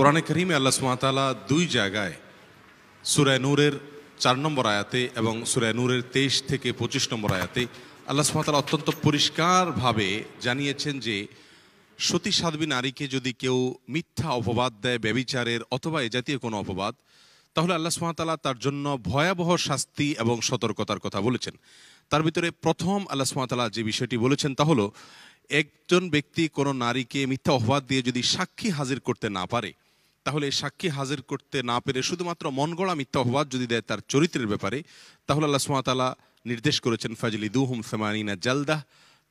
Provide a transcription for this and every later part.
কোরআনে করিমে আল্লাহ সুমাতালা দুই জায়গায় সুরায় নূরের চার নম্বর আয়াতে এবং সুরায় নূরের তেইশ থেকে পঁচিশ নম্বর আয়াতে আল্লাহ সুমাতালা অত্যন্ত পরিষ্কারভাবে জানিয়েছেন যে সতী সাধবী নারীকে যদি কেউ মিথ্যা অপবাদ দেয় ব্যবিচারের অথবা এ জাতীয় কোনো অপবাদ তাহলে আল্লাহ সুমাতালা তার জন্য ভয়াবহ শাস্তি এবং সতর্কতার কথা বলেছেন তার ভিতরে প্রথম আল্লাহ সুমাতালা যে বিষয়টি বলেছেন তা হলো একজন ব্যক্তি কোনো নারীকে মিথ্যা অপবাদ দিয়ে যদি সাক্ষী হাজির করতে না পারে তাহলে সাক্ষী হাজির করতে না পেরে শুধুমাত্র মন গড়া মিথ্যা হওয়ার যদি দেয় তার চরিত্রের ব্যাপারে তাহলে আল্লাহ সুমাতালা নির্দেশ করেছেন ফাজলি দুহুম সেমানিনা জালদাহ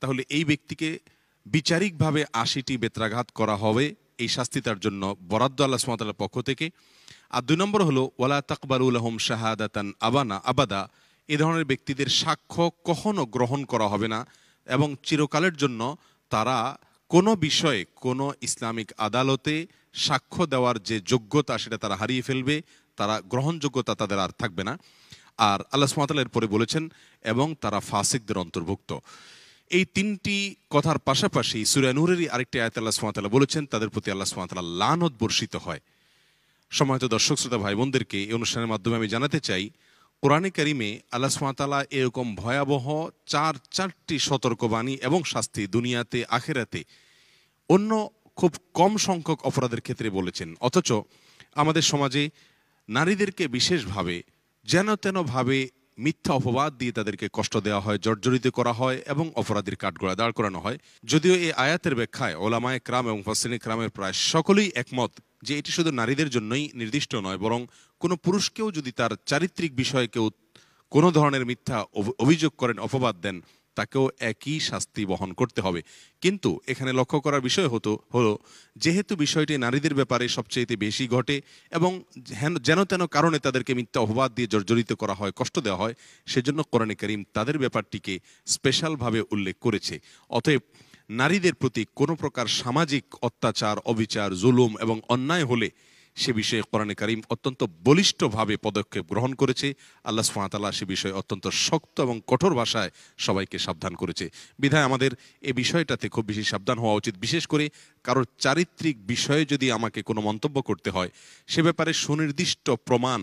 তাহলে এই ব্যক্তিকে বিচারিকভাবে আশিটি বেত্রাঘাত করা হবে এই শাস্তি তার জন্য বরাদ্দ আল্লাহ সুমাতালার পক্ষ থেকে আর দুই নম্বর হলো ওয়ালা তাকবারুল আহম শাহাদাতান আবানা আবাদা এ ধরনের ব্যক্তিদের সাক্ষ্য কখনো গ্রহণ করা হবে না এবং চিরকালের জন্য তারা কোনো বিষয়ে কোনো ইসলামিক আদালতে সাক্ষ্য দেওয়ার যে যোগ্যতা সেটা তারা হারিয়ে ফেলবে তারা গ্রহণযোগ্যতা তাদের আর থাকবে না আর আল্লাহ সুমাতাল এরপরে বলেছেন এবং তারা ফাসিকদের অন্তর্ভুক্ত এই তিনটি কথার পাশাপাশি সুরানুরেরই আরেকটি আয়ত আল্লাহ সুমাতাল্লাহ বলেছেন তাদের প্রতি আল্লাহ সুমাতাল্লাহ লানত বর্ষিত হয় সময়ত দর্শক শ্রোতা ভাই বোনদেরকে এই অনুষ্ঠানের মাধ্যমে আমি জানাতে চাই কোরআনে কারিমে আল্লাহ সুমাতাল্লাহ এরকম ভয়াবহ চার চারটি সতর্কবাণী এবং শাস্তি দুনিয়াতে আখেরাতে অন্য খুব কম সংখ্যক অপরাধের ক্ষেত্রে বলেছেন অথচ আমাদের সমাজে নারীদেরকে বিশেষভাবে যেন তেনভাবে মিথ্যা অপবাদ দিয়ে তাদেরকে কষ্ট দেওয়া হয় জর্জরিত করা হয় এবং অপরাধীর কাঠগোড়া দাঁড় করানো হয় যদিও এই আয়াতের ব্যাখ্যায় ওলামায় ক্রাম এবং ফাসিনী ক্রামের প্রায় সকলেই একমত যে এটি শুধু নারীদের জন্যই নির্দিষ্ট নয় বরং কোনো পুরুষকেও যদি তার চারিত্রিক বিষয়ে কেউ কোনো ধরনের মিথ্যা অভিযোগ করেন অপবাদ দেন তাকেও একই শাস্তি বহন করতে হবে কিন্তু এখানে লক্ষ্য করার বিষয় হতো হলো যেহেতু বিষয়টি নারীদের ব্যাপারে সবচেয়ে বেশি ঘটে এবং যেন তেন কারণে তাদেরকে মিথ্যা অপবাদ দিয়ে জর্জরিত করা হয় কষ্ট দেওয়া হয় সেজন্য কোরআনে করিম তাদের ব্যাপারটিকে স্পেশালভাবে উল্লেখ করেছে অতএব নারীদের প্রতি কোনো প্রকার সামাজিক অত্যাচার অবিচার জুলুম এবং অন্যায় হলে সে বিষয়ে কোরআনে করিম অত্যন্ত বলিষ্ঠভাবে পদক্ষেপ গ্রহণ করেছে আল্লাহ সুহাতাল্লাহ সে বিষয়ে অত্যন্ত শক্ত এবং কঠোর ভাষায় সবাইকে সাবধান করেছে বিধায় আমাদের এ বিষয়টাতে খুব বেশি সাবধান হওয়া উচিত বিশেষ করে কারোর চারিত্রিক বিষয়ে যদি আমাকে কোনো মন্তব্য করতে হয় সে ব্যাপারে সুনির্দিষ্ট প্রমাণ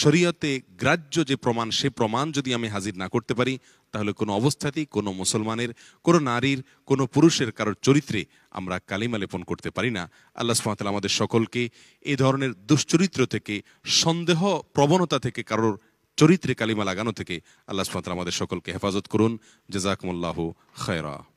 শরীয়তে গ্রাহ্য যে প্রমাণ সে প্রমাণ যদি আমি হাজির না করতে পারি তাহলে কোনো অবস্থাতেই কোনো মুসলমানের কোনো নারীর কোনো পুরুষের কারোর চরিত্রে আমরা কালিমা লেপন করতে পারি না আল্লাহ সুমাতাল আমাদের সকলকে এ ধরনের দুশ্চরিত্র থেকে সন্দেহ প্রবণতা থেকে কারোর চরিত্রে কালিমা লাগানো থেকে আল্লাহ সুমাতাল আমাদের সকলকে হেফাজত করুন জেজাকমুল্লাহ খয়রা